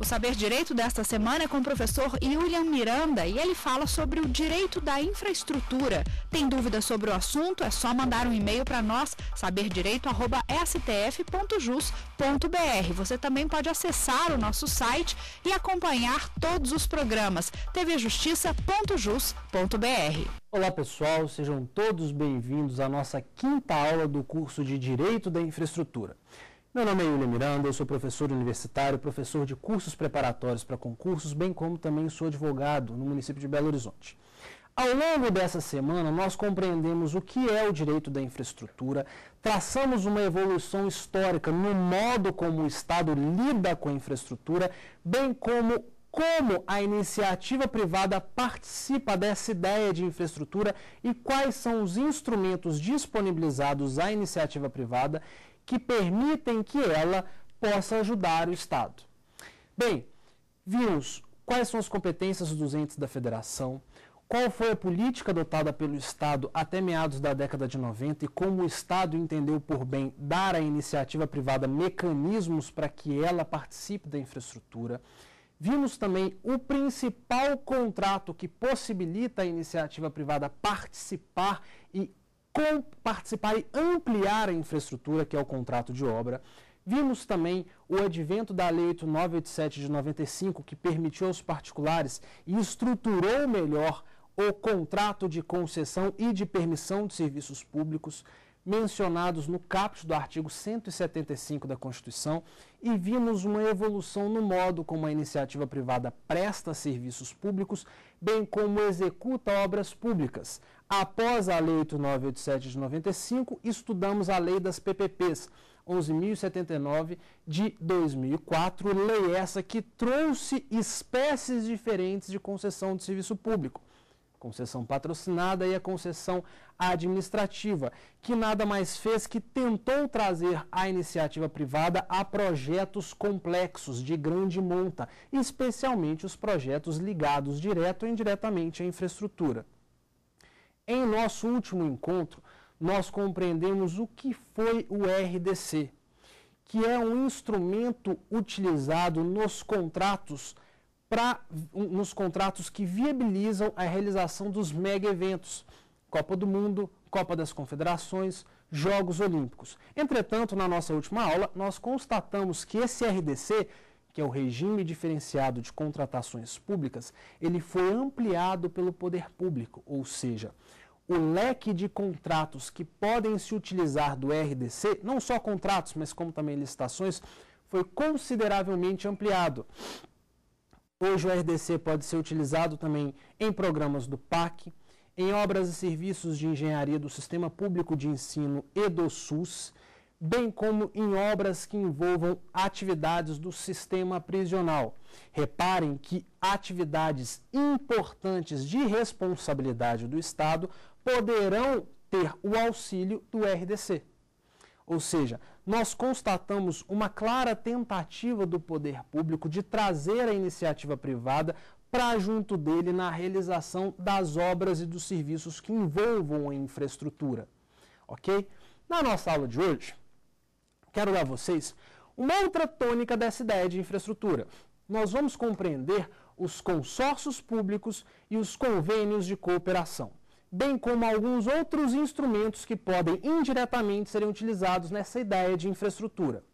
O Saber Direito desta semana é com o professor William Miranda e ele fala sobre o direito da infraestrutura. Tem dúvidas sobre o assunto? É só mandar um e-mail para nós, saberdireito.stf.jus.br. Você também pode acessar o nosso site e acompanhar todos os programas tvjustiça.jus.br. Olá pessoal, sejam todos bem-vindos à nossa quinta aula do curso de Direito da Infraestrutura. Meu nome é William Miranda, eu sou professor universitário, professor de cursos preparatórios para concursos, bem como também sou advogado no município de Belo Horizonte. Ao longo dessa semana, nós compreendemos o que é o direito da infraestrutura, traçamos uma evolução histórica no modo como o Estado lida com a infraestrutura, bem como como a iniciativa privada participa dessa ideia de infraestrutura e quais são os instrumentos disponibilizados à iniciativa privada que permitem que ela possa ajudar o Estado. Bem, vimos quais são as competências dos entes da federação, qual foi a política adotada pelo Estado até meados da década de 90 e como o Estado entendeu por bem dar à iniciativa privada mecanismos para que ela participe da infraestrutura. Vimos também o principal contrato que possibilita a iniciativa privada participar e participar e ampliar a infraestrutura, que é o contrato de obra. Vimos também o advento da Lei 8987 de 95, que permitiu aos particulares e estruturou melhor o contrato de concessão e de permissão de serviços públicos mencionados no caput do artigo 175 da Constituição e vimos uma evolução no modo como a iniciativa privada presta serviços públicos, bem como executa obras públicas, Após a Lei 8987 de 95, estudamos a Lei das PPPs, 11.079 de 2004, lei essa que trouxe espécies diferentes de concessão de serviço público. Concessão patrocinada e a concessão administrativa, que nada mais fez que tentou trazer a iniciativa privada a projetos complexos de grande monta, especialmente os projetos ligados direto ou indiretamente à infraestrutura. Em nosso último encontro, nós compreendemos o que foi o RDC, que é um instrumento utilizado nos contratos para nos contratos que viabilizam a realização dos mega eventos, Copa do Mundo, Copa das Confederações, Jogos Olímpicos. Entretanto, na nossa última aula, nós constatamos que esse RDC, que é o regime diferenciado de contratações públicas, ele foi ampliado pelo poder público, ou seja, o leque de contratos que podem se utilizar do RDC, não só contratos, mas como também licitações, foi consideravelmente ampliado. Hoje o RDC pode ser utilizado também em programas do PAC, em obras e serviços de engenharia do Sistema Público de Ensino e do SUS, bem como em obras que envolvam atividades do sistema prisional. Reparem que atividades importantes de responsabilidade do Estado poderão ter o auxílio do RDC. Ou seja, nós constatamos uma clara tentativa do poder público de trazer a iniciativa privada para junto dele na realização das obras e dos serviços que envolvam a infraestrutura. Ok? Na nossa aula de hoje, quero dar a vocês uma outra tônica dessa ideia de infraestrutura. Nós vamos compreender os consórcios públicos e os convênios de cooperação bem como alguns outros instrumentos que podem indiretamente serem utilizados nessa ideia de infraestrutura.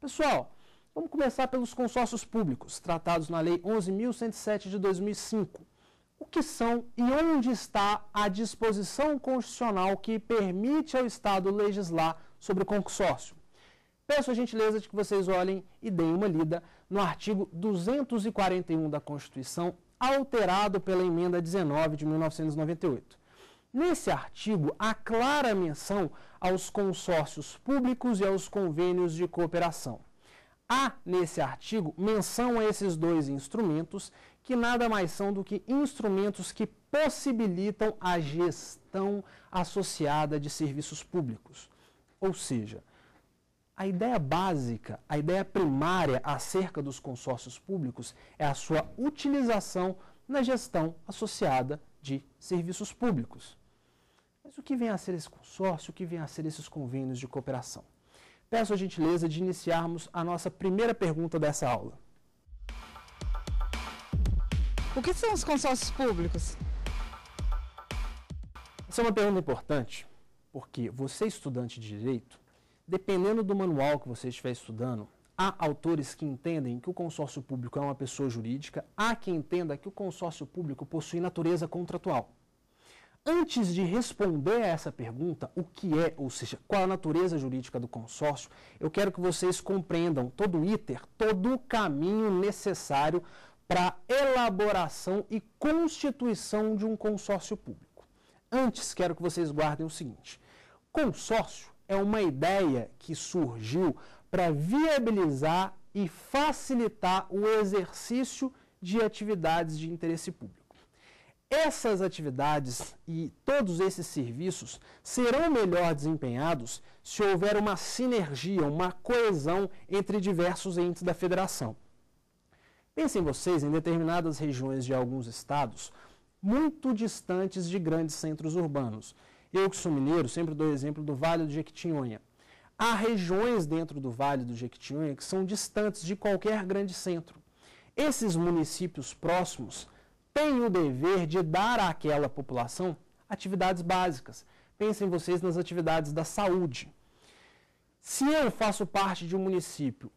Pessoal, vamos começar pelos consórcios públicos, tratados na Lei 11.107 de 2005. O que são e onde está a disposição constitucional que permite ao Estado legislar sobre o consórcio? Peço a gentileza de que vocês olhem e deem uma lida no artigo 241 da Constituição, alterado pela emenda 19 de 1998. Nesse artigo, há clara menção aos consórcios públicos e aos convênios de cooperação. Há, nesse artigo, menção a esses dois instrumentos, que nada mais são do que instrumentos que possibilitam a gestão associada de serviços públicos. Ou seja, a ideia básica, a ideia primária acerca dos consórcios públicos é a sua utilização na gestão associada de serviços públicos. Mas o que vem a ser esse consórcio, o que vem a ser esses convênios de cooperação? Peço a gentileza de iniciarmos a nossa primeira pergunta dessa aula. O que são os consórcios públicos? Essa é uma pergunta importante, porque você, estudante de direito, dependendo do manual que você estiver estudando, há autores que entendem que o consórcio público é uma pessoa jurídica, há quem entenda que o consórcio público possui natureza contratual. Antes de responder a essa pergunta, o que é, ou seja, qual a natureza jurídica do consórcio, eu quero que vocês compreendam todo o iter, todo o caminho necessário para a elaboração e constituição de um consórcio público. Antes, quero que vocês guardem o seguinte: consórcio é uma ideia que surgiu para viabilizar e facilitar o exercício de atividades de interesse público. Essas atividades e todos esses serviços serão melhor desempenhados se houver uma sinergia, uma coesão entre diversos entes da federação. Pensem vocês em determinadas regiões de alguns estados muito distantes de grandes centros urbanos. Eu que sou mineiro, sempre dou o exemplo do Vale do Jequitinhonha. Há regiões dentro do Vale do Jequitinhonha que são distantes de qualquer grande centro. Esses municípios próximos tem o dever de dar àquela população atividades básicas. Pensem vocês nas atividades da saúde. Se eu faço parte de um município,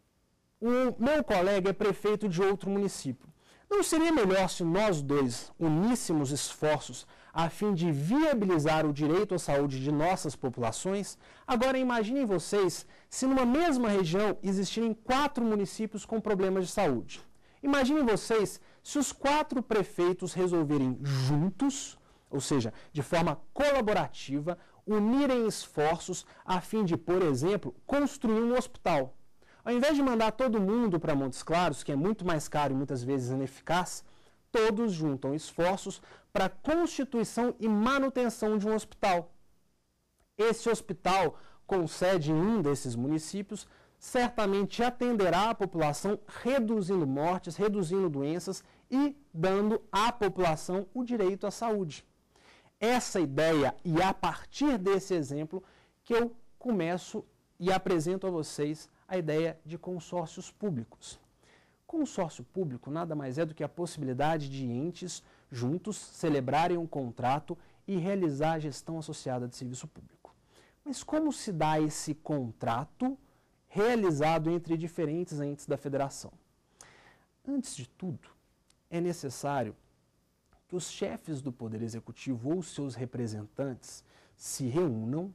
o meu colega é prefeito de outro município, não seria melhor se nós dois uníssemos esforços a fim de viabilizar o direito à saúde de nossas populações? Agora imaginem vocês se numa mesma região existirem quatro municípios com problemas de saúde. Imaginem vocês se os quatro prefeitos resolverem juntos, ou seja, de forma colaborativa, unirem esforços a fim de, por exemplo, construir um hospital. Ao invés de mandar todo mundo para Montes Claros, que é muito mais caro e muitas vezes ineficaz, todos juntam esforços para a constituição e manutenção de um hospital. Esse hospital, com sede em um desses municípios, certamente atenderá a população reduzindo mortes, reduzindo doenças e dando à população o direito à saúde. Essa ideia e a partir desse exemplo que eu começo e apresento a vocês a ideia de consórcios públicos. Consórcio público nada mais é do que a possibilidade de entes juntos celebrarem um contrato e realizar a gestão associada de serviço público. Mas como se dá esse contrato realizado entre diferentes entes da federação? Antes de tudo, é necessário que os chefes do Poder Executivo ou seus representantes se reúnam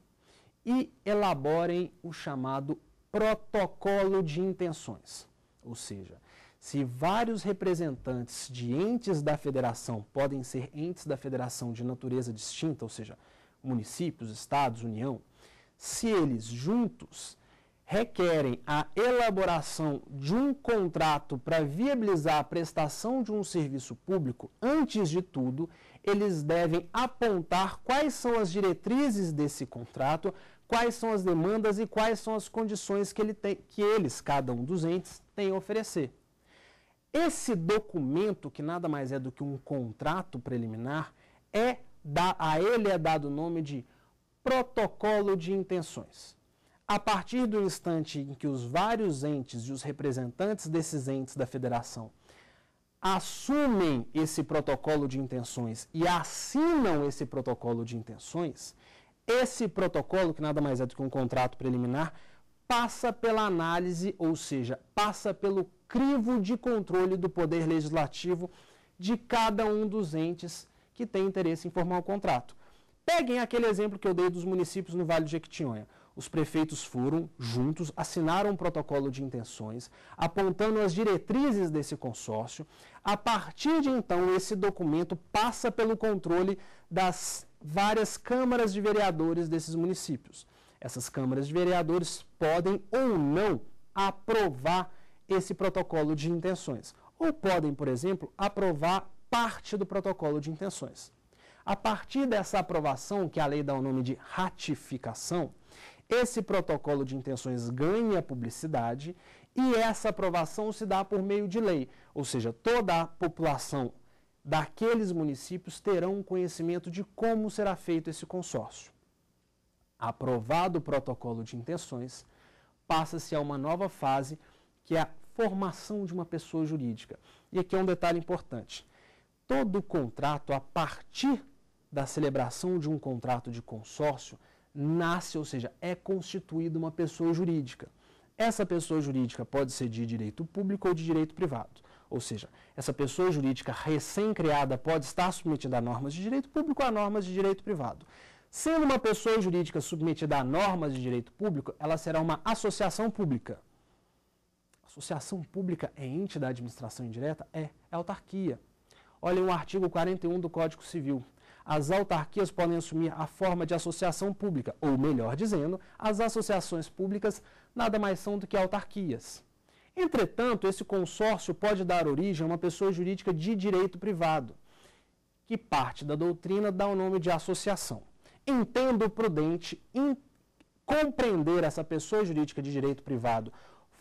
e elaborem o chamado protocolo de intenções. Ou seja, se vários representantes de entes da federação podem ser entes da federação de natureza distinta, ou seja, municípios, estados, União, se eles juntos requerem a elaboração de um contrato para viabilizar a prestação de um serviço público, antes de tudo, eles devem apontar quais são as diretrizes desse contrato, quais são as demandas e quais são as condições que, ele tem, que eles, cada um dos entes, tem a oferecer. Esse documento, que nada mais é do que um contrato preliminar, é da, a ele é dado o nome de protocolo de intenções. A partir do instante em que os vários entes e os representantes desses entes da federação assumem esse protocolo de intenções e assinam esse protocolo de intenções, esse protocolo, que nada mais é do que um contrato preliminar, passa pela análise, ou seja, passa pelo crivo de controle do poder legislativo de cada um dos entes que tem interesse em formar o contrato. Peguem aquele exemplo que eu dei dos municípios no Vale do Jequitinhonha os prefeitos foram, juntos, assinaram um protocolo de intenções, apontando as diretrizes desse consórcio. A partir de então, esse documento passa pelo controle das várias câmaras de vereadores desses municípios. Essas câmaras de vereadores podem ou não aprovar esse protocolo de intenções, ou podem, por exemplo, aprovar parte do protocolo de intenções. A partir dessa aprovação, que é a lei dá o nome de ratificação, esse protocolo de intenções ganha publicidade e essa aprovação se dá por meio de lei, ou seja, toda a população daqueles municípios terão conhecimento de como será feito esse consórcio. Aprovado o protocolo de intenções, passa-se a uma nova fase, que é a formação de uma pessoa jurídica. E aqui é um detalhe importante. Todo contrato, a partir da celebração de um contrato de consórcio, nasce, ou seja, é constituída uma pessoa jurídica. Essa pessoa jurídica pode ser de direito público ou de direito privado. Ou seja, essa pessoa jurídica recém-criada pode estar submetida a normas de direito público ou a normas de direito privado. Sendo uma pessoa jurídica submetida a normas de direito público, ela será uma associação pública. Associação pública é ente da administração indireta? É, é autarquia. Olhem o artigo 41 do Código Civil as autarquias podem assumir a forma de associação pública, ou melhor dizendo, as associações públicas nada mais são do que autarquias. Entretanto, esse consórcio pode dar origem a uma pessoa jurídica de direito privado, que parte da doutrina dá o nome de associação. Entendo prudente compreender essa pessoa jurídica de direito privado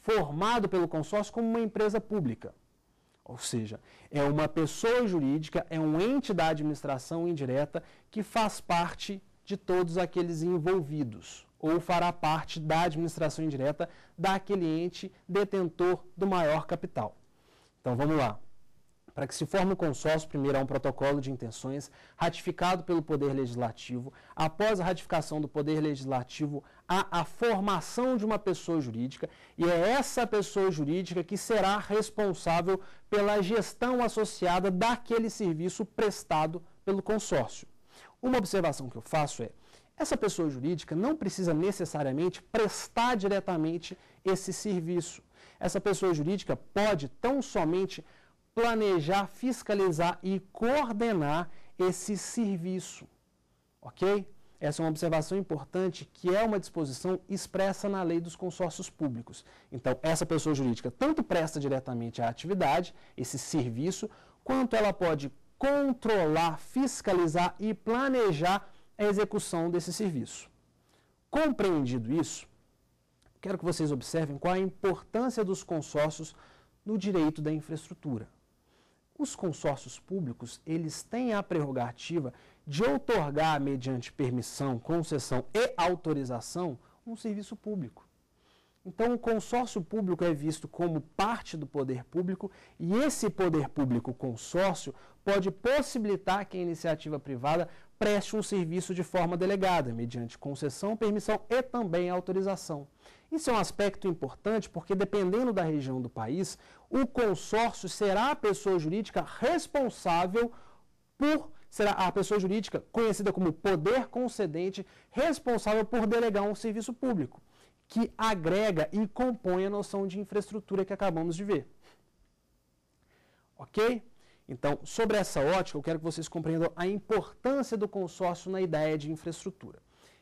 formado pelo consórcio como uma empresa pública. Ou seja, é uma pessoa jurídica, é um ente da administração indireta que faz parte de todos aqueles envolvidos ou fará parte da administração indireta daquele ente detentor do maior capital. Então vamos lá para que se forme o consórcio, primeiro há um protocolo de intenções ratificado pelo Poder Legislativo. Após a ratificação do Poder Legislativo, há a formação de uma pessoa jurídica e é essa pessoa jurídica que será responsável pela gestão associada daquele serviço prestado pelo consórcio. Uma observação que eu faço é, essa pessoa jurídica não precisa necessariamente prestar diretamente esse serviço. Essa pessoa jurídica pode tão somente planejar, fiscalizar e coordenar esse serviço. Ok? Essa é uma observação importante que é uma disposição expressa na lei dos consórcios públicos. Então, essa pessoa jurídica tanto presta diretamente a atividade, esse serviço, quanto ela pode controlar, fiscalizar e planejar a execução desse serviço. Compreendido isso, quero que vocês observem qual é a importância dos consórcios no direito da infraestrutura. Os consórcios públicos, eles têm a prerrogativa de outorgar, mediante permissão, concessão e autorização, um serviço público. Então, o consórcio público é visto como parte do poder público e esse poder público consórcio pode possibilitar que a iniciativa privada preste um serviço de forma delegada, mediante concessão, permissão e também autorização. Isso é um aspecto importante porque, dependendo da região do país, o consórcio será a pessoa jurídica responsável por. Será a pessoa jurídica, conhecida como poder concedente, responsável por delegar um serviço público, que agrega e compõe a noção de infraestrutura que acabamos de ver. Ok? Então, sobre essa ótica, eu quero que vocês compreendam a importância do consórcio na ideia de infraestrutura.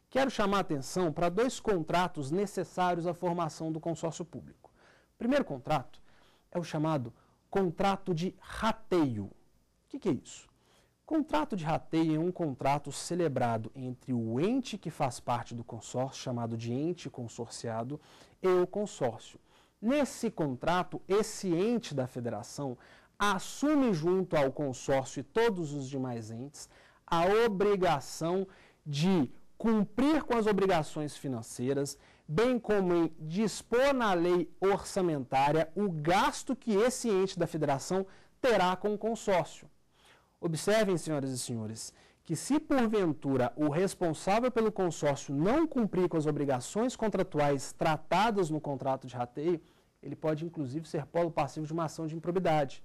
Quero chamar a atenção para dois contratos necessários à formação do consórcio público. O primeiro contrato é o chamado contrato de rateio. O que, que é isso? Contrato de rateio é um contrato celebrado entre o ente que faz parte do consórcio, chamado de ente consorciado, e o consórcio. Nesse contrato, esse ente da federação assume junto ao consórcio e todos os demais entes a obrigação de cumprir com as obrigações financeiras, bem como em dispor na lei orçamentária o gasto que esse ente da federação terá com o consórcio. Observem, senhoras e senhores, que se porventura o responsável pelo consórcio não cumprir com as obrigações contratuais tratadas no contrato de rateio, ele pode inclusive ser polo passivo de uma ação de improbidade.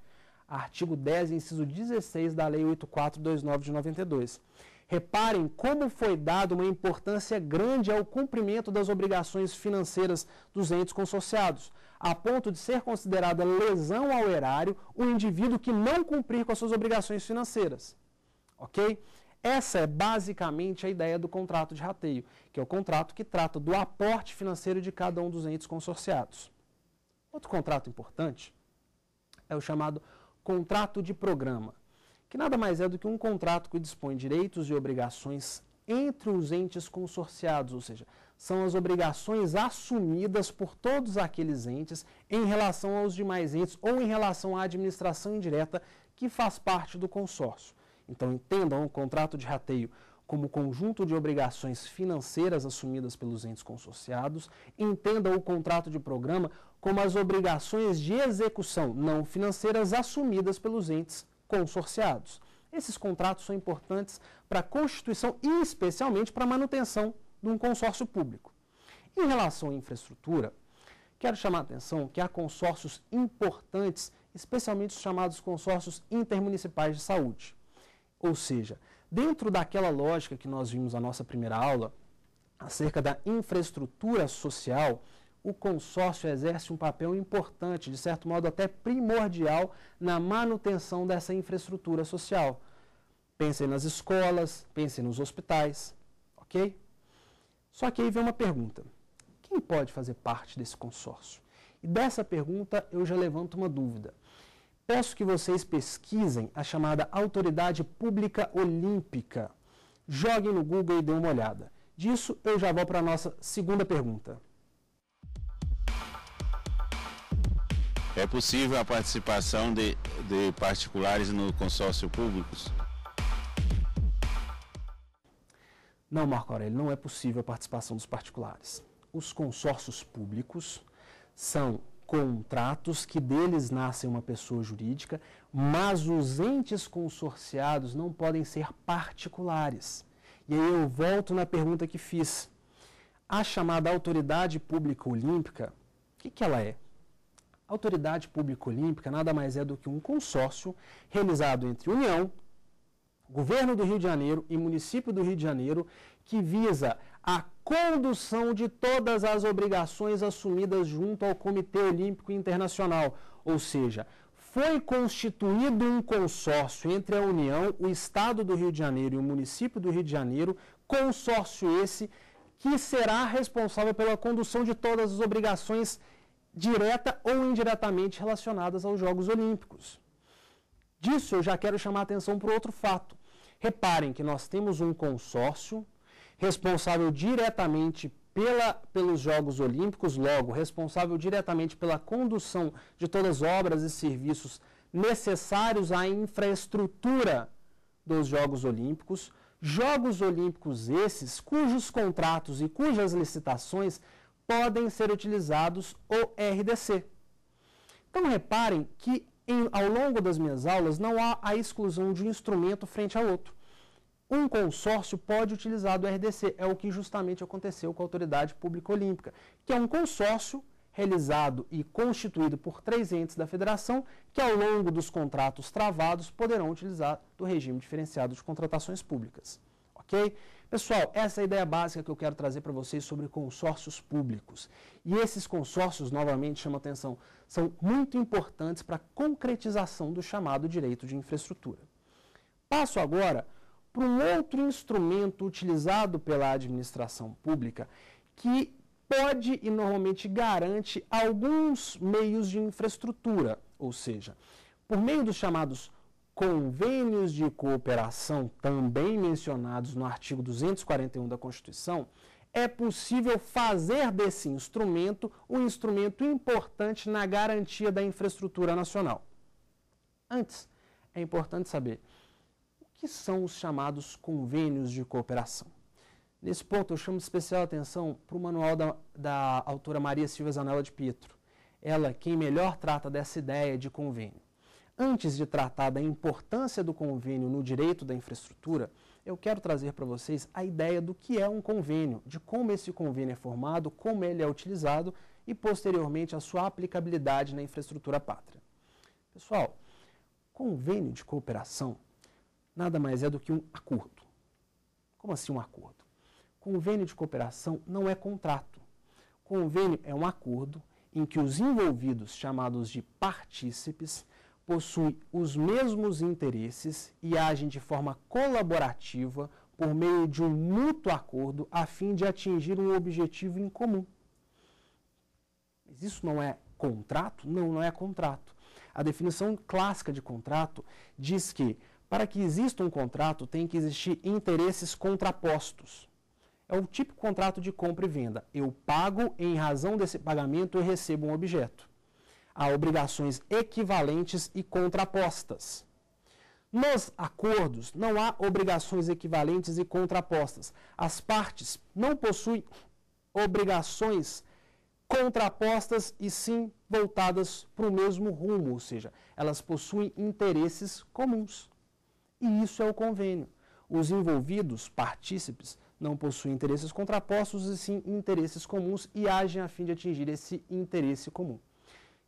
Artigo 10, inciso 16 da Lei 8429 de 92. Reparem como foi dada uma importância grande ao cumprimento das obrigações financeiras dos entes consorciados, a ponto de ser considerada lesão ao erário o indivíduo que não cumprir com as suas obrigações financeiras. Ok? Essa é basicamente a ideia do contrato de rateio, que é o contrato que trata do aporte financeiro de cada um dos entes consorciados. Outro contrato importante é o chamado contrato de programa que nada mais é do que um contrato que dispõe direitos e obrigações entre os entes consorciados, ou seja, são as obrigações assumidas por todos aqueles entes em relação aos demais entes ou em relação à administração indireta que faz parte do consórcio. Então, entendam o contrato de rateio como conjunto de obrigações financeiras assumidas pelos entes consorciados, entendam o contrato de programa como as obrigações de execução não financeiras assumidas pelos entes consorciados. Esses contratos são importantes para a constituição e especialmente para a manutenção de um consórcio público. Em relação à infraestrutura, quero chamar a atenção que há consórcios importantes, especialmente os chamados consórcios intermunicipais de saúde. Ou seja, dentro daquela lógica que nós vimos na nossa primeira aula, acerca da infraestrutura social, o consórcio exerce um papel importante, de certo modo até primordial, na manutenção dessa infraestrutura social. Pensem nas escolas, pensem nos hospitais, ok? Só que aí vem uma pergunta: quem pode fazer parte desse consórcio? E dessa pergunta eu já levanto uma dúvida. Peço que vocês pesquisem a chamada Autoridade Pública Olímpica. Joguem no Google e dêem uma olhada. Disso eu já vou para a nossa segunda pergunta. É possível a participação de, de particulares no consórcio públicos? Não, Marco Aurélio, não é possível a participação dos particulares. Os consórcios públicos são contratos que deles nascem uma pessoa jurídica, mas os entes consorciados não podem ser particulares. E aí eu volto na pergunta que fiz. A chamada autoridade pública olímpica, o que, que ela é? autoridade pública olímpica nada mais é do que um consórcio realizado entre União, Governo do Rio de Janeiro e Município do Rio de Janeiro, que visa a condução de todas as obrigações assumidas junto ao Comitê Olímpico Internacional, ou seja, foi constituído um consórcio entre a União, o Estado do Rio de Janeiro e o município do Rio de Janeiro, consórcio esse que será responsável pela condução de todas as obrigações direta ou indiretamente relacionadas aos Jogos Olímpicos. Disso eu já quero chamar a atenção para outro fato. Reparem que nós temos um consórcio responsável diretamente pela, pelos Jogos Olímpicos, logo responsável diretamente pela condução de todas as obras e serviços necessários à infraestrutura dos Jogos Olímpicos. Jogos Olímpicos esses cujos contratos e cujas licitações podem ser utilizados o RDC. Então reparem que em, ao longo das minhas aulas não há a exclusão de um instrumento frente ao outro. Um consórcio pode utilizar do RDC, é o que justamente aconteceu com a Autoridade Pública Olímpica, que é um consórcio realizado e constituído por três entes da federação que ao longo dos contratos travados poderão utilizar do regime diferenciado de contratações públicas. OK? Pessoal, essa é a ideia básica que eu quero trazer para vocês sobre consórcios públicos. E esses consórcios, novamente, chama atenção, são muito importantes para a concretização do chamado direito de infraestrutura. Passo agora para um outro instrumento utilizado pela administração pública que pode e normalmente garante alguns meios de infraestrutura, ou seja, por meio dos chamados convênios de cooperação, também mencionados no artigo 241 da Constituição, é possível fazer desse instrumento um instrumento importante na garantia da infraestrutura nacional. Antes, é importante saber o que são os chamados convênios de cooperação. Nesse ponto, eu chamo especial atenção para o manual da, da autora Maria Silva Zanella de Pietro. Ela, é quem melhor trata dessa ideia de convênio antes de tratar da importância do convênio no direito da infraestrutura, eu quero trazer para vocês a ideia do que é um convênio, de como esse convênio é formado, como ele é utilizado e, posteriormente, a sua aplicabilidade na infraestrutura pátria. Pessoal, convênio de cooperação nada mais é do que um acordo. Como assim um acordo? Convênio de cooperação não é contrato. Convênio é um acordo em que os envolvidos, chamados de partícipes, possuem os mesmos interesses e agem de forma colaborativa por meio de um mútuo acordo a fim de atingir um objetivo em comum. Mas isso não é contrato? Não, não é contrato. A definição clássica de contrato diz que para que exista um contrato tem que existir interesses contrapostos. É o típico contrato de compra e venda. Eu pago em razão desse pagamento eu recebo um objeto a obrigações equivalentes e contrapostas. Nos acordos não há obrigações equivalentes e contrapostas. As partes não possuem obrigações contrapostas e sim voltadas para o mesmo rumo, ou seja, elas possuem interesses comuns. E isso é o convênio. Os envolvidos, partícipes, não possuem interesses contrapostos e sim interesses comuns e agem a fim de atingir esse interesse comum.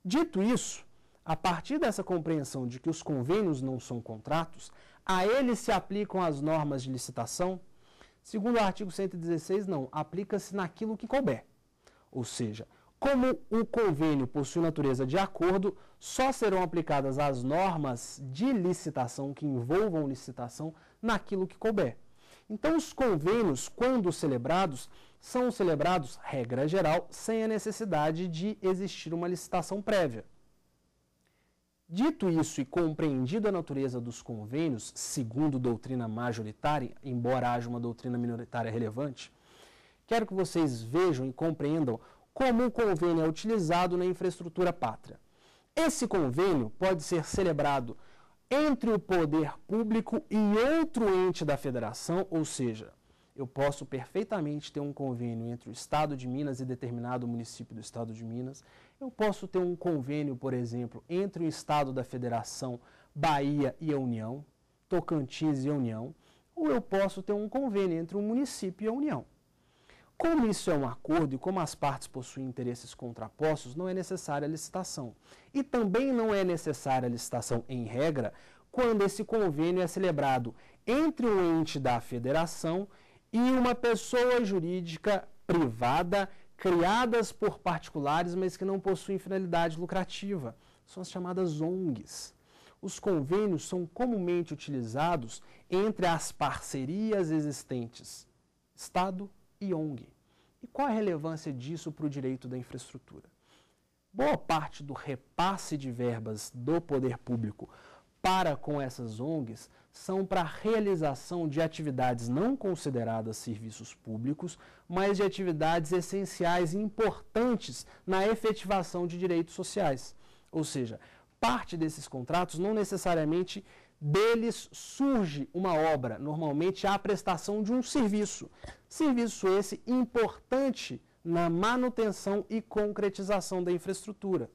Dito isso, a partir dessa compreensão de que os convênios não são contratos, a eles se aplicam as normas de licitação? Segundo o artigo 116, não, aplica-se naquilo que couber. Ou seja, como o convênio possui natureza de acordo, só serão aplicadas as normas de licitação que envolvam licitação naquilo que couber. Então, os convênios, quando celebrados, são celebrados, regra geral, sem a necessidade de existir uma licitação prévia. Dito isso e compreendida a natureza dos convênios, segundo doutrina majoritária, embora haja uma doutrina minoritária relevante, quero que vocês vejam e compreendam como um convênio é utilizado na infraestrutura pátria. Esse convênio pode ser celebrado entre o poder público e outro ente da federação, ou seja, eu posso perfeitamente ter um convênio entre o Estado de Minas e determinado município do Estado de Minas. Eu posso ter um convênio, por exemplo, entre o Estado da Federação, Bahia e a União, Tocantins e a União, ou eu posso ter um convênio entre o município e a União. Como isso é um acordo e como as partes possuem interesses contrapostos, não é necessária a licitação. E também não é necessária a licitação, em regra, quando esse convênio é celebrado entre o ente da federação e uma pessoa jurídica privada criadas por particulares, mas que não possuem finalidade lucrativa. São as chamadas ONGs. Os convênios são comumente utilizados entre as parcerias existentes, Estado e ONG. E qual a relevância disso para o direito da infraestrutura? Boa parte do repasse de verbas do poder público para com essas ONGs são para realização de atividades não consideradas serviços públicos, mas de atividades essenciais e importantes na efetivação de direitos sociais. Ou seja, parte desses contratos não necessariamente deles surge uma obra, normalmente a prestação de um serviço. Serviço esse importante na manutenção e concretização da infraestrutura.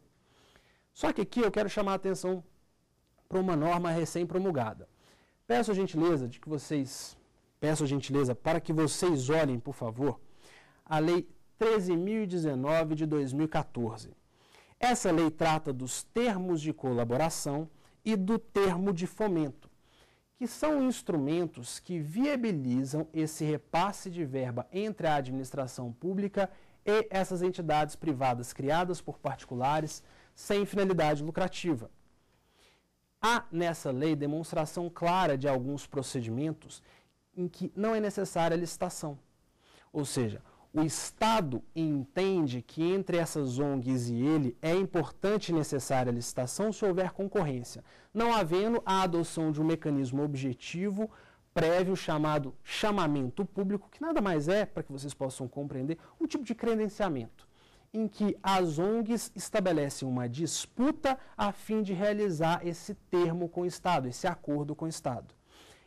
Só que aqui eu quero chamar a atenção para uma norma recém-promulgada. Peço a gentileza de que vocês, peço a gentileza para que vocês olhem, por favor, a Lei 13.019 de 2014. Essa lei trata dos termos de colaboração e do termo de fomento, que são instrumentos que viabilizam esse repasse de verba entre a administração pública e essas entidades privadas criadas por particulares sem finalidade lucrativa. Há nessa lei demonstração clara de alguns procedimentos em que não é necessária licitação. Ou seja, o Estado entende que entre essas ONGs e ele é importante e necessária a licitação se houver concorrência, não havendo a adoção de um mecanismo objetivo prévio chamado chamamento público, que nada mais é, para que vocês possam compreender, um tipo de credenciamento em que as ONGs estabelecem uma disputa a fim de realizar esse termo com o Estado, esse acordo com o Estado.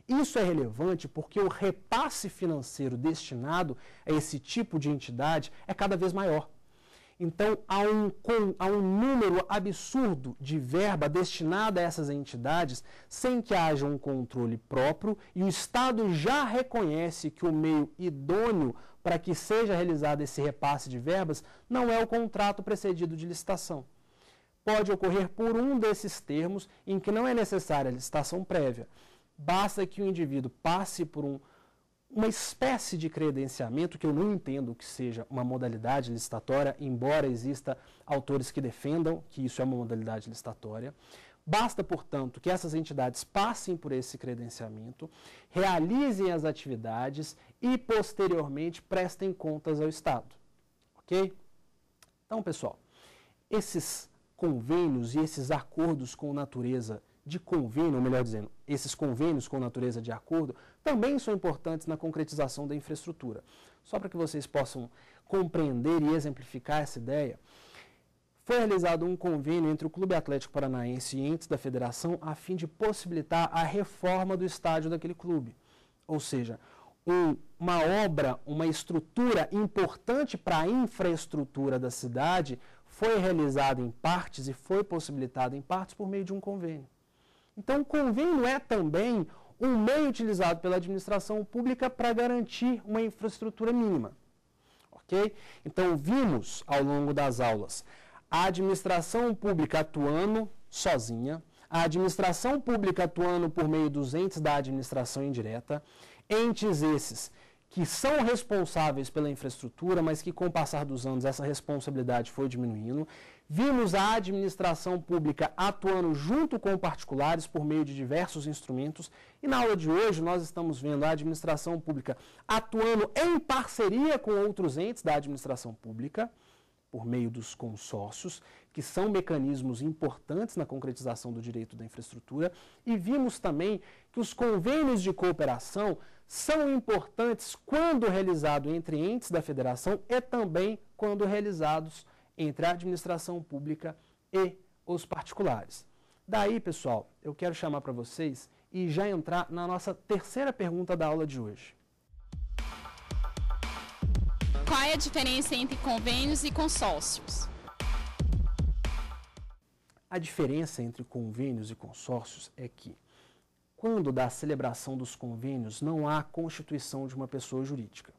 Isso é relevante porque o repasse financeiro destinado a esse tipo de entidade é cada vez maior. Então há um, há um número absurdo de verba destinada a essas entidades sem que haja um controle próprio e o Estado já reconhece que o meio idôneo para que seja realizado esse repasse de verbas não é o contrato precedido de licitação. Pode ocorrer por um desses termos em que não é necessária licitação prévia. Basta que o indivíduo passe por um uma espécie de credenciamento que eu não entendo que seja uma modalidade licitatória, embora exista autores que defendam que isso é uma modalidade licitatória. Basta, portanto, que essas entidades passem por esse credenciamento, realizem as atividades e, posteriormente, prestem contas ao Estado. Ok? Então, pessoal, esses convênios e esses acordos com natureza de convênio, ou melhor dizendo, esses convênios com natureza de acordo, também são importantes na concretização da infraestrutura. Só para que vocês possam compreender e exemplificar essa ideia, foi realizado um convênio entre o Clube Atlético Paranaense e entes da federação a fim de possibilitar a reforma do estádio daquele clube. Ou seja, uma obra, uma estrutura importante para a infraestrutura da cidade foi realizada em partes e foi possibilitada em partes por meio de um convênio. Então, o convênio é também um meio utilizado pela administração pública para garantir uma infraestrutura mínima. Ok? Então, vimos ao longo das aulas a administração pública atuando sozinha, a administração pública atuando por meio dos entes da administração indireta, entes esses que são responsáveis pela infraestrutura, mas que com o passar dos anos essa responsabilidade foi diminuindo. Vimos a administração pública atuando junto com particulares por meio de diversos instrumentos. E na aula de hoje nós estamos vendo a administração pública atuando em parceria com outros entes da administração pública, por meio dos consórcios, que são mecanismos importantes na concretização do direito da infraestrutura. E vimos também que os convênios de cooperação são importantes quando realizado entre entes da federação e também quando realizados entre a administração pública e os particulares. Daí, pessoal, eu quero chamar para vocês e já entrar na nossa terceira pergunta da aula de hoje. Qual é a diferença entre convênios e consórcios? A diferença entre convênios e consórcios é que quando da celebração dos convênios não há constituição de uma pessoa jurídica.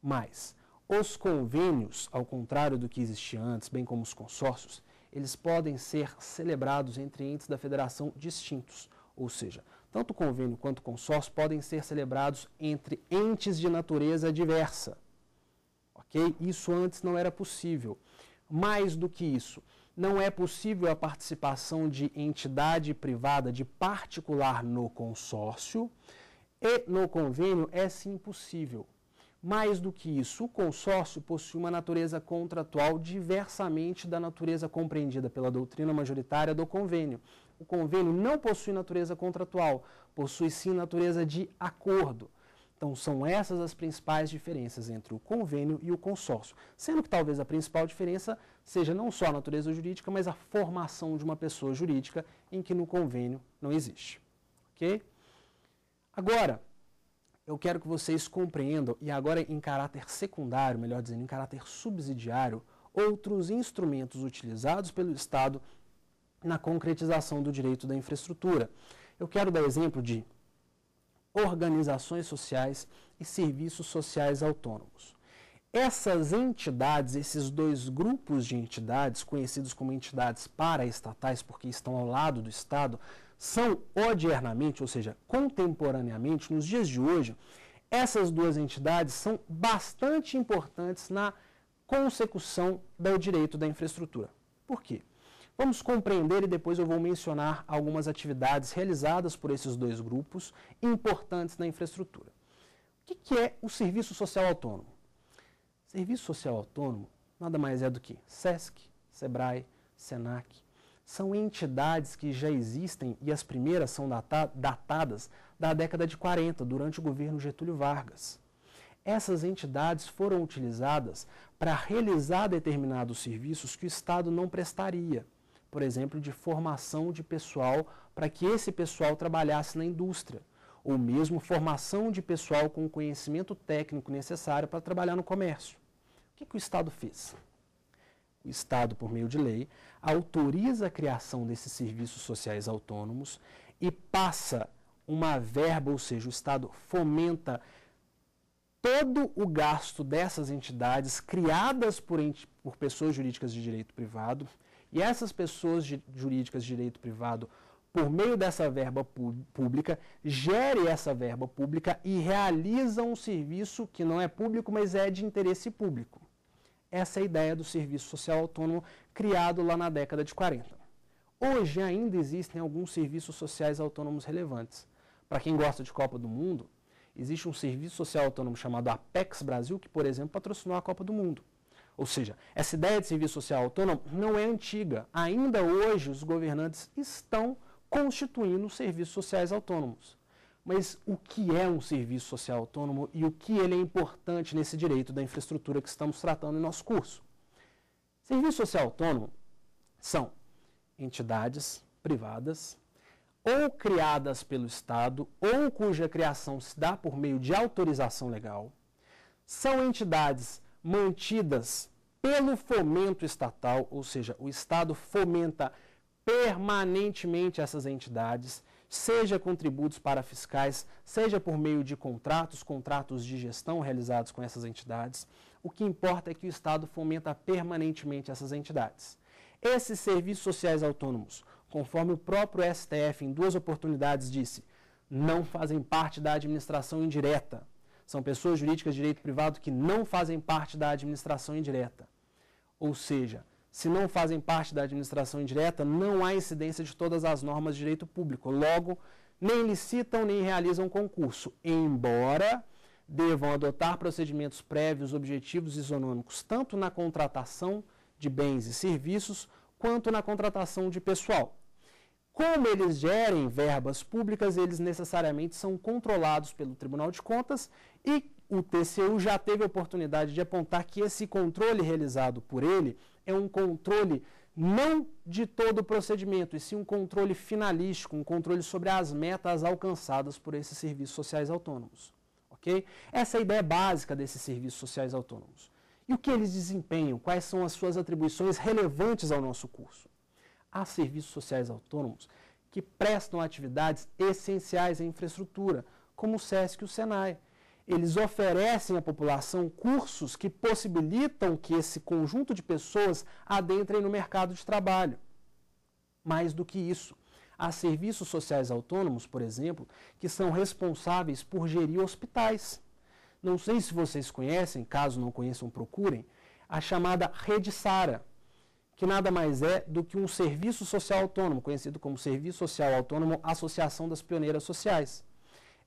Mas os convênios, ao contrário do que existia antes, bem como os consórcios, eles podem ser celebrados entre entes da federação distintos, ou seja, tanto convênio quanto consórcio podem ser celebrados entre entes de natureza diversa. OK? Isso antes não era possível. Mais do que isso, não é possível a participação de entidade privada, de particular no consórcio e no convênio é sim possível. Mais do que isso, o consórcio possui uma natureza contratual diversamente da natureza compreendida pela doutrina majoritária do convênio. O convênio não possui natureza contratual, possui sim natureza de acordo. Então, são essas as principais diferenças entre o convênio e o consórcio, sendo que talvez a principal diferença seja não só a natureza jurídica, mas a formação de uma pessoa jurídica, em que no convênio não existe. Ok? Agora, eu quero que vocês compreendam, e agora em caráter secundário, melhor dizendo, em caráter subsidiário, outros instrumentos utilizados pelo Estado na concretização do direito da infraestrutura. Eu quero dar exemplo de organizações sociais e serviços sociais autônomos. Essas entidades, esses dois grupos de entidades, conhecidos como entidades paraestatais, porque estão ao lado do Estado, são odiernamente, ou seja, contemporaneamente, nos dias de hoje, essas duas entidades são bastante importantes na consecução do direito da infraestrutura. Por quê? Vamos compreender e depois eu vou mencionar algumas atividades realizadas por esses dois grupos importantes na infraestrutura. O que é o Serviço Social Autônomo? Serviço Social Autônomo nada mais é do que SESC, SEBRAE, SENAC. São entidades que já existem e as primeiras são datadas da década de 40, durante o governo Getúlio Vargas. Essas entidades foram utilizadas para realizar determinados serviços que o Estado não prestaria por exemplo, de formação de pessoal para que esse pessoal trabalhasse na indústria, ou mesmo formação de pessoal com o conhecimento técnico necessário para trabalhar no comércio. O que, que o Estado fez? O Estado, por meio de lei, autoriza a criação desses serviços sociais autônomos e passa uma verba, ou seja, o Estado fomenta todo o gasto dessas entidades criadas por, por pessoas jurídicas de direito privado e essas pessoas jurídicas de direito privado, por meio dessa verba pública, gerem essa verba pública e realizam um serviço que não é público, mas é de interesse público. Essa é a ideia do serviço social autônomo criado lá na década de 40. Hoje ainda existem alguns serviços sociais autônomos relevantes. Para quem gosta de Copa do Mundo, existe um serviço social autônomo chamado Apex Brasil, que, por exemplo, patrocinou a Copa do Mundo. Ou seja, essa ideia de serviço social autônomo não é antiga. Ainda hoje, os governantes estão constituindo serviços sociais autônomos. Mas o que é um serviço social autônomo e o que ele é importante nesse direito da infraestrutura que estamos tratando em nosso curso? Serviço social autônomo são entidades privadas ou criadas pelo Estado ou cuja criação se dá por meio de autorização legal, são entidades mantidas pelo fomento estatal, ou seja, o Estado fomenta permanentemente essas entidades, seja com tributos para fiscais, seja por meio de contratos, contratos de gestão realizados com essas entidades. O que importa é que o Estado fomenta permanentemente essas entidades. Esses serviços sociais autônomos, conforme o próprio STF em duas oportunidades disse, não fazem parte da administração indireta, são pessoas jurídicas de direito privado que não fazem parte da administração indireta. Ou seja, se não fazem parte da administração indireta, não há incidência de todas as normas de direito público. Logo, nem licitam nem realizam concurso, embora devam adotar procedimentos prévios, objetivos e isonômicos, tanto na contratação de bens e serviços, quanto na contratação de pessoal, como eles gerem verbas públicas, eles necessariamente são controlados pelo Tribunal de Contas e o TCU já teve a oportunidade de apontar que esse controle realizado por ele é um controle não de todo o procedimento, e sim um controle finalístico, um controle sobre as metas alcançadas por esses serviços sociais autônomos. Ok? Essa é a ideia básica desses serviços sociais autônomos. E o que eles desempenham? Quais são as suas atribuições relevantes ao nosso curso? a serviços sociais autônomos que prestam atividades essenciais à infraestrutura, como o SESC e o SENAI. Eles oferecem à população cursos que possibilitam que esse conjunto de pessoas adentrem no mercado de trabalho. Mais do que isso, há serviços sociais autônomos, por exemplo, que são responsáveis por gerir hospitais. Não sei se vocês conhecem, caso não conheçam, procurem, a chamada Rede Sara, que nada mais é do que um serviço social autônomo, conhecido como Serviço Social Autônomo Associação das Pioneiras Sociais.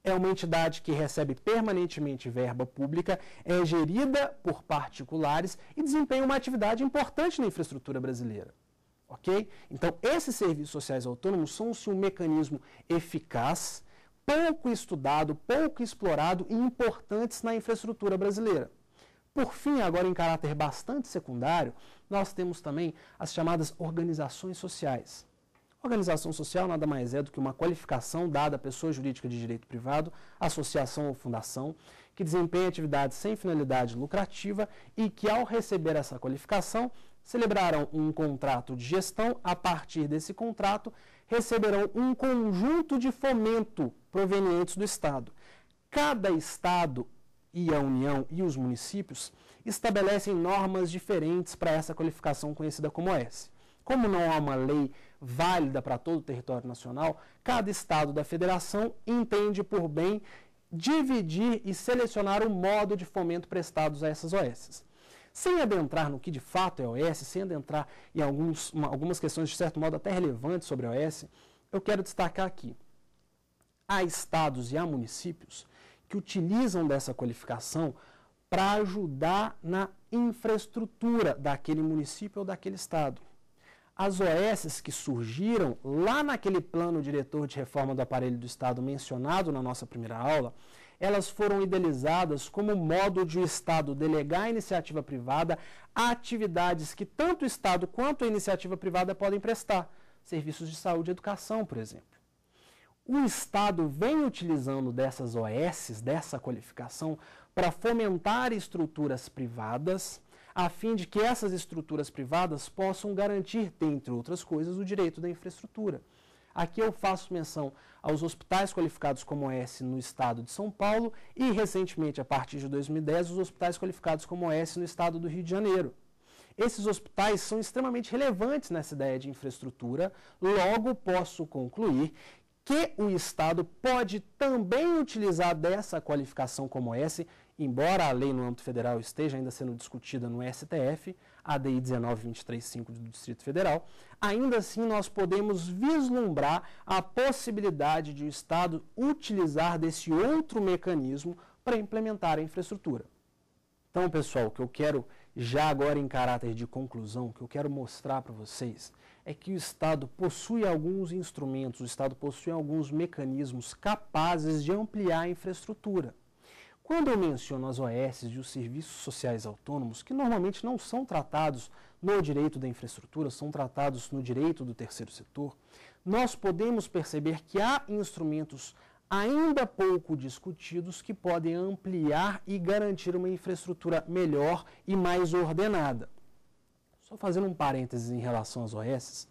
É uma entidade que recebe permanentemente verba pública, é gerida por particulares e desempenha uma atividade importante na infraestrutura brasileira. Ok? Então, esses serviços sociais autônomos são um mecanismo eficaz, pouco estudado, pouco explorado e importantes na infraestrutura brasileira. Por fim, agora em caráter bastante secundário, nós temos também as chamadas organizações sociais. Organização social nada mais é do que uma qualificação dada à pessoa jurídica de direito privado, associação ou fundação, que desempenha atividades sem finalidade lucrativa e que, ao receber essa qualificação, celebrarão um contrato de gestão. A partir desse contrato, receberão um conjunto de fomento provenientes do Estado. Cada Estado e a União e os municípios estabelecem normas diferentes para essa qualificação conhecida como S. Como não há uma lei válida para todo o território nacional, cada estado da federação entende por bem dividir e selecionar o modo de fomento prestados a essas OEs. Sem adentrar no que de fato é OS, sem adentrar em alguns, uma, algumas questões de certo modo até relevantes sobre a OS, eu quero destacar aqui. Há estados e há municípios que utilizam dessa qualificação para ajudar na infraestrutura daquele município ou daquele estado. As OESs que surgiram lá naquele plano diretor de reforma do aparelho do Estado mencionado na nossa primeira aula, elas foram idealizadas como modo de o Estado delegar a iniciativa privada atividades que tanto o Estado quanto a iniciativa privada podem prestar, serviços de saúde e educação, por exemplo o Estado vem utilizando dessas OS, dessa qualificação, para fomentar estruturas privadas, a fim de que essas estruturas privadas possam garantir, dentre outras coisas, o direito da infraestrutura. Aqui eu faço menção aos hospitais qualificados como OS no estado de São Paulo e, recentemente, a partir de 2010, os hospitais qualificados como OS no estado do Rio de Janeiro. Esses hospitais são extremamente relevantes nessa ideia de infraestrutura, logo posso concluir que o Estado pode também utilizar dessa qualificação como essa, embora a lei no âmbito federal esteja ainda sendo discutida no STF, a DI 19235 do Distrito Federal, ainda assim nós podemos vislumbrar a possibilidade de o Estado utilizar desse outro mecanismo para implementar a infraestrutura. Então, pessoal, o que eu quero já agora em caráter de conclusão, o que eu quero mostrar para vocês é que o Estado possui alguns instrumentos, o Estado possui alguns mecanismos capazes de ampliar a infraestrutura. Quando eu menciono as OS e os serviços sociais autônomos, que normalmente não são tratados no direito da infraestrutura, são tratados no direito do terceiro setor, nós podemos perceber que há instrumentos ainda pouco discutidos que podem ampliar e garantir uma infraestrutura melhor e mais ordenada. Só fazendo um parênteses em relação às OS,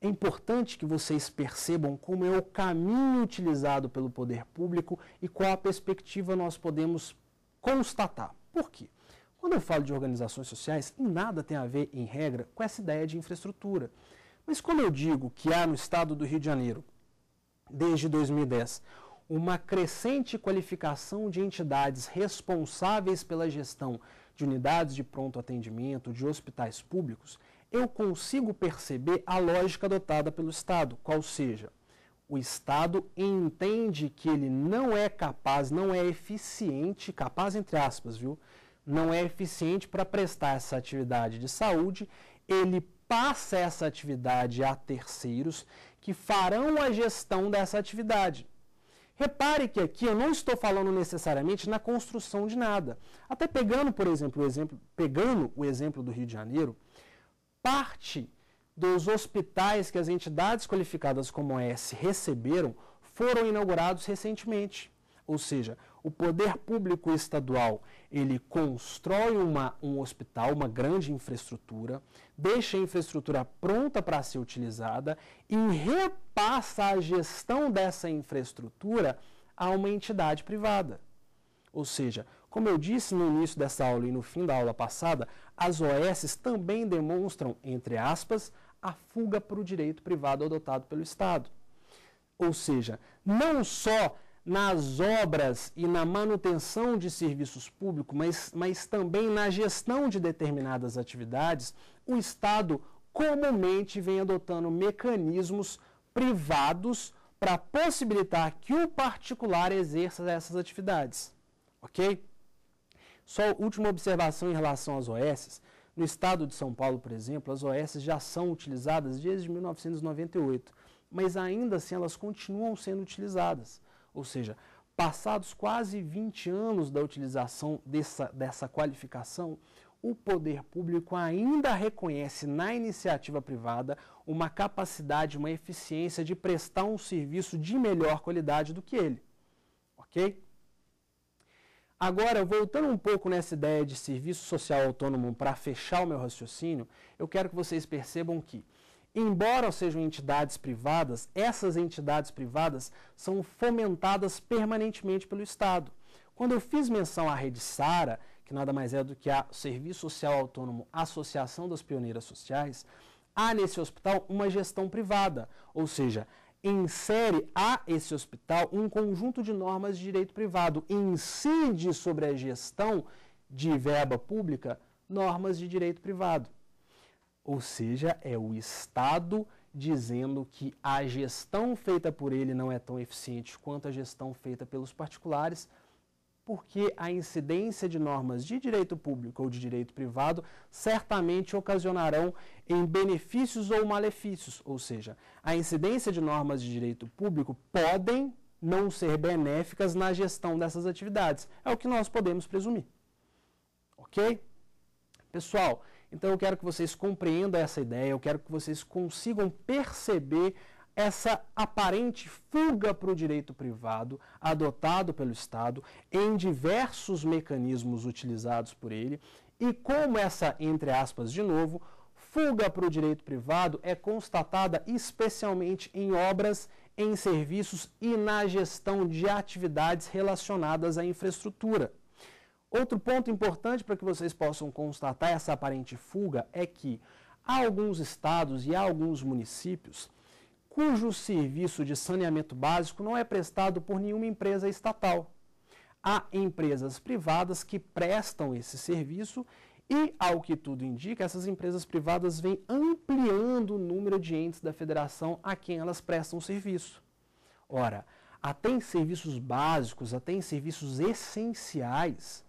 é importante que vocês percebam como é o caminho utilizado pelo poder público e qual a perspectiva nós podemos constatar. Por quê? Quando eu falo de organizações sociais, nada tem a ver, em regra, com essa ideia de infraestrutura. Mas quando eu digo que há no estado do Rio de Janeiro, desde 2010, uma crescente qualificação de entidades responsáveis pela gestão de unidades de pronto atendimento, de hospitais públicos, eu consigo perceber a lógica adotada pelo Estado, qual seja, o Estado entende que ele não é capaz, não é eficiente, capaz entre aspas, viu? Não é eficiente para prestar essa atividade de saúde, ele passa essa atividade a terceiros que farão a gestão dessa atividade. Repare que aqui eu não estou falando necessariamente na construção de nada. Até pegando, por exemplo, o exemplo, pegando o exemplo do Rio de Janeiro, parte dos hospitais que as entidades qualificadas como S receberam foram inaugurados recentemente. Ou seja, o poder público estadual ele constrói uma, um hospital, uma grande infraestrutura, deixa a infraestrutura pronta para ser utilizada e repassa a gestão dessa infraestrutura a uma entidade privada. Ou seja, como eu disse no início dessa aula e no fim da aula passada, as OS também demonstram, entre aspas, a fuga para o direito privado adotado pelo Estado. Ou seja, não só nas obras e na manutenção de serviços públicos, mas, mas também na gestão de determinadas atividades, o Estado comumente vem adotando mecanismos privados para possibilitar que o particular exerça essas atividades. Ok? Só última observação em relação às OS. No estado de São Paulo, por exemplo, as OS já são utilizadas desde 1998, mas ainda assim elas continuam sendo utilizadas. Ou seja, passados quase 20 anos da utilização dessa, dessa qualificação, o poder público ainda reconhece na iniciativa privada uma capacidade, uma eficiência de prestar um serviço de melhor qualidade do que ele. Ok? Agora, voltando um pouco nessa ideia de serviço social autônomo para fechar o meu raciocínio, eu quero que vocês percebam que Embora sejam entidades privadas, essas entidades privadas são fomentadas permanentemente pelo Estado. Quando eu fiz menção à Rede Sara, que nada mais é do que a Serviço Social Autônomo Associação das Pioneiras Sociais, há nesse hospital uma gestão privada, ou seja, insere a esse hospital um conjunto de normas de direito privado, incide sobre a gestão de verba pública normas de direito privado. Ou seja, é o Estado dizendo que a gestão feita por ele não é tão eficiente quanto a gestão feita pelos particulares, porque a incidência de normas de direito público ou de direito privado certamente ocasionarão em benefícios ou malefícios, ou seja, a incidência de normas de direito público podem não ser benéficas na gestão dessas atividades. É o que nós podemos presumir. OK? Pessoal, então eu quero que vocês compreendam essa ideia, eu quero que vocês consigam perceber essa aparente fuga para o direito privado adotado pelo Estado em diversos mecanismos utilizados por ele e como essa, entre aspas, de novo, fuga para o direito privado é constatada especialmente em obras, em serviços e na gestão de atividades relacionadas à infraestrutura. Outro ponto importante para que vocês possam constatar essa aparente fuga é que há alguns estados e há alguns municípios cujo serviço de saneamento básico não é prestado por nenhuma empresa estatal. Há empresas privadas que prestam esse serviço e, ao que tudo indica, essas empresas privadas vêm ampliando o número de entes da federação a quem elas prestam serviço. Ora, até em serviços básicos, até em serviços essenciais,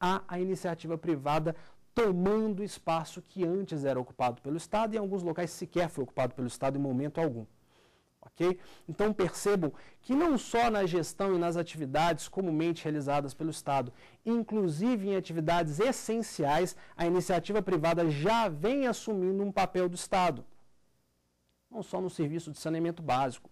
há a iniciativa privada tomando espaço que antes era ocupado pelo Estado e em alguns locais sequer foi ocupado pelo Estado em momento algum. Okay? Então percebam que não só na gestão e nas atividades comumente realizadas pelo Estado, inclusive em atividades essenciais, a iniciativa privada já vem assumindo um papel do Estado. Não só no serviço de saneamento básico.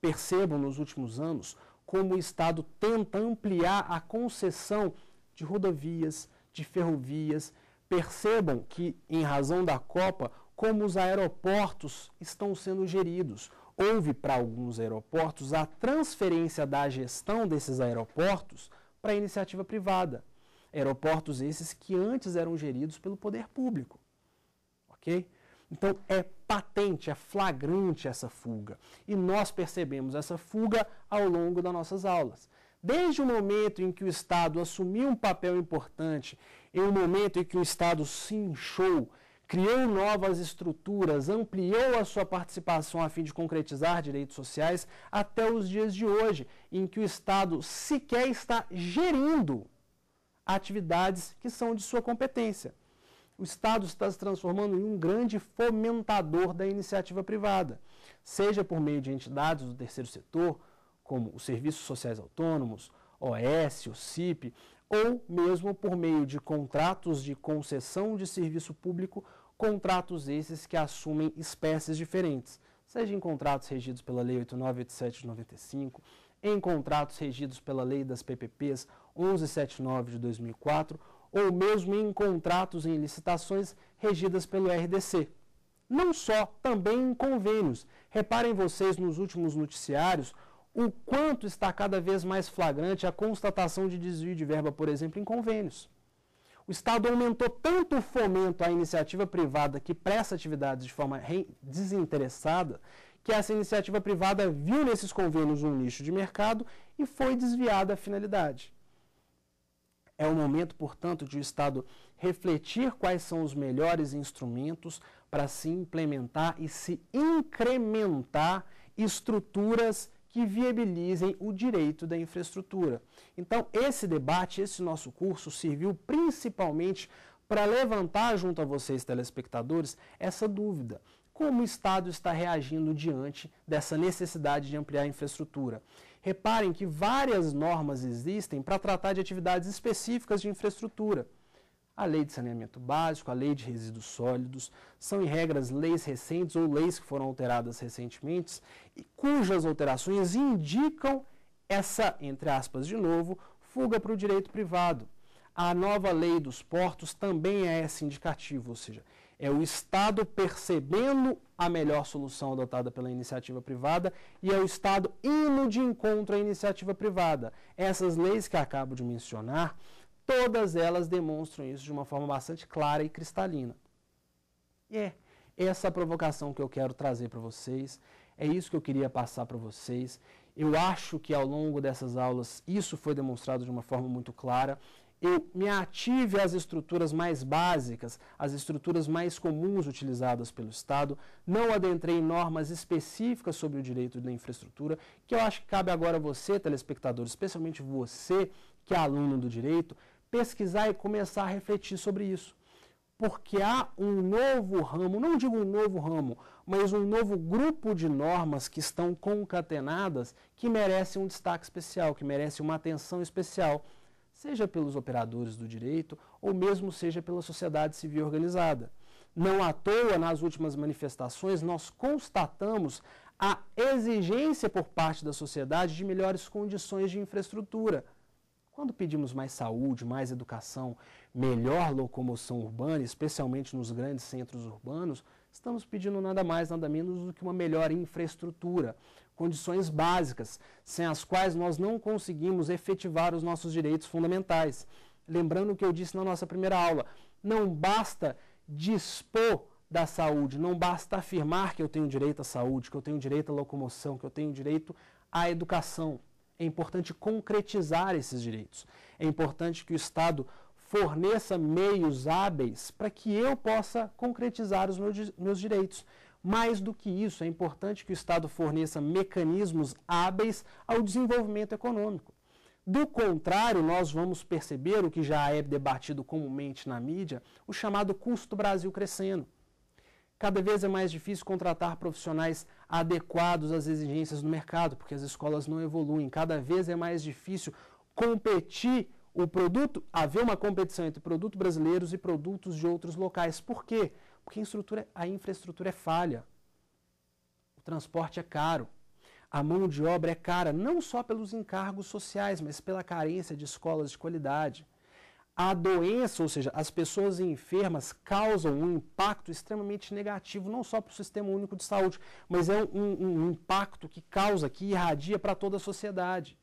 Percebam nos últimos anos como o Estado tenta ampliar a concessão de rodovias, de ferrovias. Percebam que, em razão da Copa, como os aeroportos estão sendo geridos. Houve para alguns aeroportos a transferência da gestão desses aeroportos para a iniciativa privada. Aeroportos esses que antes eram geridos pelo poder público. Ok? Então é patente, é flagrante essa fuga. E nós percebemos essa fuga ao longo das nossas aulas. Desde o momento em que o Estado assumiu um papel importante, em um momento em que o Estado se inchou, criou novas estruturas, ampliou a sua participação a fim de concretizar direitos sociais, até os dias de hoje, em que o Estado sequer está gerindo atividades que são de sua competência. O Estado está se transformando em um grande fomentador da iniciativa privada, seja por meio de entidades do terceiro setor, como os serviços sociais autônomos, OS, o CIP, ou mesmo por meio de contratos de concessão de serviço público, contratos esses que assumem espécies diferentes, seja em contratos regidos pela Lei 8987 de 95, em contratos regidos pela Lei das PPPs 1179 de 2004, ou mesmo em contratos em licitações regidas pelo RDC. Não só, também em convênios. Reparem vocês nos últimos noticiários o quanto está cada vez mais flagrante a constatação de desvio de verba, por exemplo, em convênios. O Estado aumentou tanto o fomento à iniciativa privada que presta atividades de forma desinteressada, que essa iniciativa privada viu nesses convênios um nicho de mercado e foi desviada a finalidade. É o momento, portanto, de o Estado refletir quais são os melhores instrumentos para se implementar e se incrementar estruturas que viabilizem o direito da infraestrutura. Então, esse debate, esse nosso curso, serviu principalmente para levantar junto a vocês, telespectadores, essa dúvida. Como o Estado está reagindo diante dessa necessidade de ampliar a infraestrutura? Reparem que várias normas existem para tratar de atividades específicas de infraestrutura. A Lei de Saneamento Básico, a Lei de Resíduos Sólidos, são em regras leis recentes ou leis que foram alteradas recentemente e cujas alterações indicam essa, entre aspas de novo, fuga para o direito privado. A nova lei dos portos também é esse indicativo, ou seja, é o Estado percebendo a melhor solução adotada pela iniciativa privada e é o Estado indo de encontro à iniciativa privada. Essas leis que acabo de mencionar Todas elas demonstram isso de uma forma bastante clara e cristalina. E é essa provocação que eu quero trazer para vocês, é isso que eu queria passar para vocês. Eu acho que ao longo dessas aulas isso foi demonstrado de uma forma muito clara. Eu me ative às estruturas mais básicas, às estruturas mais comuns utilizadas pelo Estado, não adentrei em normas específicas sobre o direito da infraestrutura, que eu acho que cabe agora a você, telespectador, especialmente você que é aluno do direito, pesquisar e começar a refletir sobre isso. Porque há um novo ramo, não digo um novo ramo, mas um novo grupo de normas que estão concatenadas que merece um destaque especial, que merece uma atenção especial, seja pelos operadores do direito ou mesmo seja pela sociedade civil organizada. Não à toa, nas últimas manifestações, nós constatamos a exigência por parte da sociedade de melhores condições de infraestrutura quando pedimos mais saúde, mais educação, melhor locomoção urbana, especialmente nos grandes centros urbanos, estamos pedindo nada mais, nada menos do que uma melhor infraestrutura, condições básicas, sem as quais nós não conseguimos efetivar os nossos direitos fundamentais. Lembrando o que eu disse na nossa primeira aula, não basta dispor da saúde, não basta afirmar que eu tenho direito à saúde, que eu tenho direito à locomoção, que eu tenho direito à educação é importante concretizar esses direitos. É importante que o Estado forneça meios hábeis para que eu possa concretizar os meus, direitos. Mais do que isso, é importante que o Estado forneça mecanismos hábeis ao desenvolvimento econômico. Do contrário, nós vamos perceber o que já é debatido comumente na mídia, o chamado custo Brasil crescendo. Cada vez é mais difícil contratar profissionais adequados às exigências do mercado, porque as escolas não evoluem. Cada vez é mais difícil competir o produto, haver uma competição entre produtos brasileiros e produtos de outros locais. Por quê? Porque a infraestrutura é falha. O transporte é caro. A mão de obra é cara, não só pelos encargos sociais, mas pela carência de escolas de qualidade a doença, ou seja, as pessoas enfermas causam um impacto extremamente negativo, não só para o sistema único de saúde, mas é um, um impacto que causa, que irradia para toda a sociedade.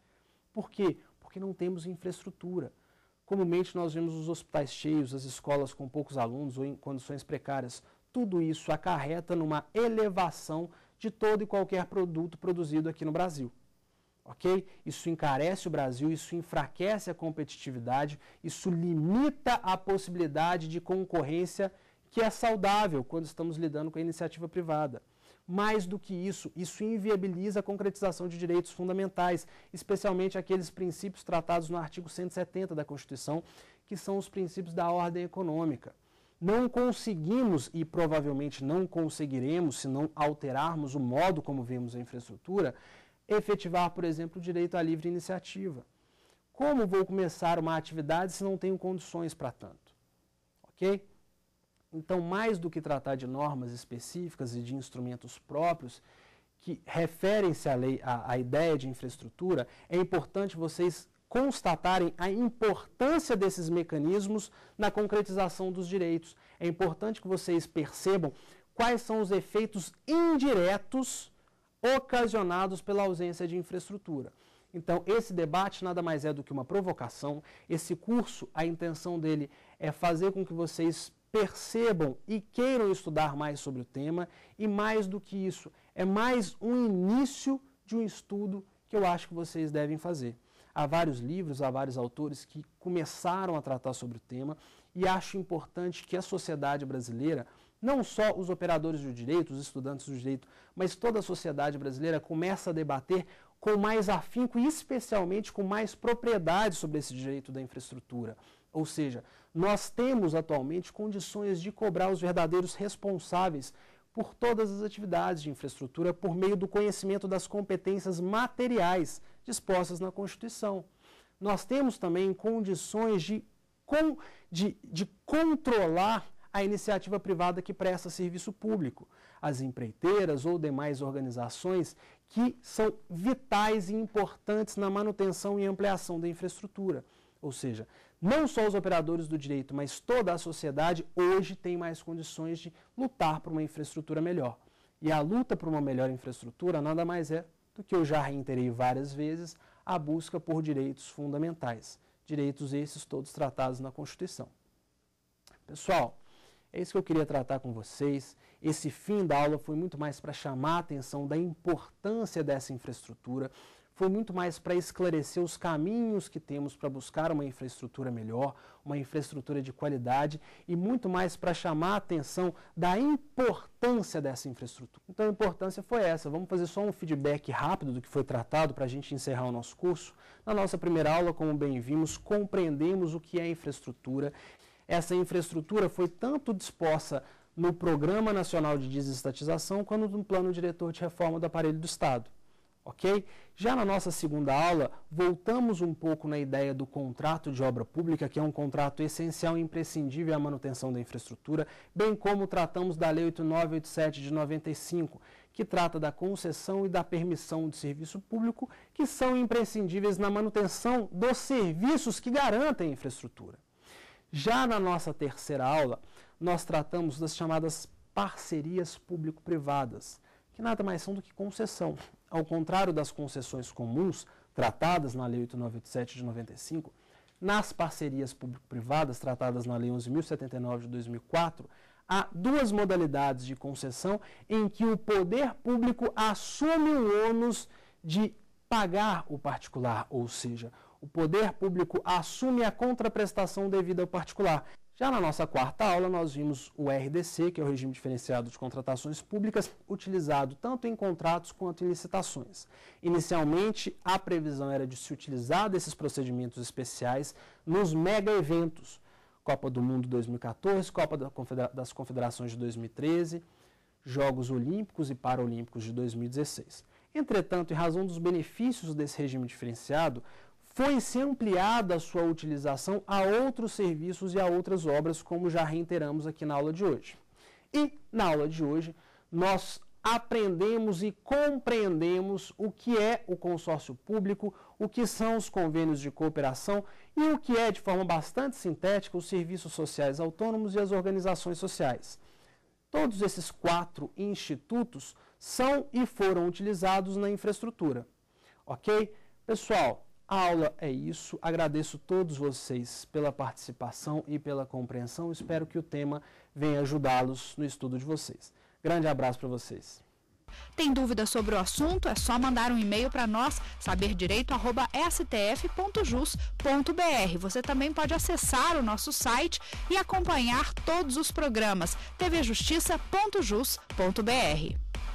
Por quê? Porque não temos infraestrutura. Comumente nós vemos os hospitais cheios, as escolas com poucos alunos ou em condições precárias. Tudo isso acarreta numa elevação de todo e qualquer produto produzido aqui no Brasil ok? Isso encarece o Brasil, isso enfraquece a competitividade, isso limita a possibilidade de concorrência que é saudável quando estamos lidando com a iniciativa privada. Mais do que isso, isso inviabiliza a concretização de direitos fundamentais, especialmente aqueles princípios tratados no artigo 170 da Constituição, que são os princípios da ordem econômica. Não conseguimos e provavelmente não conseguiremos, se não alterarmos o modo como vemos a infraestrutura, efetivar, por exemplo, o direito à livre iniciativa. Como vou começar uma atividade se não tenho condições para tanto? Ok? Então, mais do que tratar de normas específicas e de instrumentos próprios que referem-se à, à, à ideia de infraestrutura, é importante vocês constatarem a importância desses mecanismos na concretização dos direitos. É importante que vocês percebam quais são os efeitos indiretos ocasionados pela ausência de infraestrutura. Então, esse debate nada mais é do que uma provocação. Esse curso, a intenção dele é fazer com que vocês percebam e queiram estudar mais sobre o tema, e mais do que isso, é mais um início de um estudo que eu acho que vocês devem fazer. Há vários livros, há vários autores que começaram a tratar sobre o tema, e acho importante que a sociedade brasileira não só os operadores do direito, os estudantes do direito, mas toda a sociedade brasileira começa a debater com mais afinco e especialmente com mais propriedade sobre esse direito da infraestrutura. Ou seja, nós temos atualmente condições de cobrar os verdadeiros responsáveis por todas as atividades de infraestrutura por meio do conhecimento das competências materiais dispostas na Constituição. Nós temos também condições de, de, de controlar a iniciativa privada que presta serviço público, as empreiteiras ou demais organizações que são vitais e importantes na manutenção e ampliação da infraestrutura. Ou seja, não só os operadores do direito, mas toda a sociedade hoje tem mais condições de lutar por uma infraestrutura melhor. E a luta por uma melhor infraestrutura nada mais é do que eu já reiterei várias vezes, a busca por direitos fundamentais. Direitos esses todos tratados na Constituição. Pessoal, é isso que eu queria tratar com vocês. Esse fim da aula foi muito mais para chamar a atenção da importância dessa infraestrutura, foi muito mais para esclarecer os caminhos que temos para buscar uma infraestrutura melhor, uma infraestrutura de qualidade e muito mais para chamar a atenção da importância dessa infraestrutura. Então a importância foi essa. Vamos fazer só um feedback rápido do que foi tratado para a gente encerrar o nosso curso. Na nossa primeira aula, como bem vimos, compreendemos o que é infraestrutura essa infraestrutura foi tanto disposta no Programa Nacional de Desestatização quanto no Plano Diretor de Reforma do Aparelho do Estado. Ok? Já na nossa segunda aula, voltamos um pouco na ideia do contrato de obra pública, que é um contrato essencial e imprescindível à manutenção da infraestrutura, bem como tratamos da Lei 8987 de 95, que trata da concessão e da permissão de serviço público, que são imprescindíveis na manutenção dos serviços que garantem a infraestrutura. Já na nossa terceira aula, nós tratamos das chamadas parcerias público-privadas, que nada mais são do que concessão. Ao contrário das concessões comuns tratadas na Lei 8.97 de 95, nas parcerias público-privadas tratadas na Lei 11.079 de 2004, há duas modalidades de concessão em que o poder público assume o ônus de pagar o particular, ou seja, o poder público assume a contraprestação devida ao particular. Já na nossa quarta aula, nós vimos o RDC, que é o regime diferenciado de contratações públicas, utilizado tanto em contratos quanto em licitações. Inicialmente, a previsão era de se utilizar desses procedimentos especiais nos mega eventos, Copa do Mundo 2014, Copa das Confederações de 2013, Jogos Olímpicos e Paralímpicos de 2016. Entretanto, em razão dos benefícios desse regime diferenciado, foi-se ampliada a sua utilização a outros serviços e a outras obras, como já reiteramos aqui na aula de hoje. E na aula de hoje, nós aprendemos e compreendemos o que é o consórcio público, o que são os convênios de cooperação e o que é, de forma bastante sintética, os serviços sociais autônomos e as organizações sociais. Todos esses quatro institutos são e foram utilizados na infraestrutura. Ok? Pessoal, a aula é isso. Agradeço todos vocês pela participação e pela compreensão. Espero que o tema venha ajudá-los no estudo de vocês. Grande abraço para vocês. Tem dúvida sobre o assunto? É só mandar um e-mail para nós, saberdireito.stf.jus.br. Você também pode acessar o nosso site e acompanhar todos os programas tvjustiça.jus.br.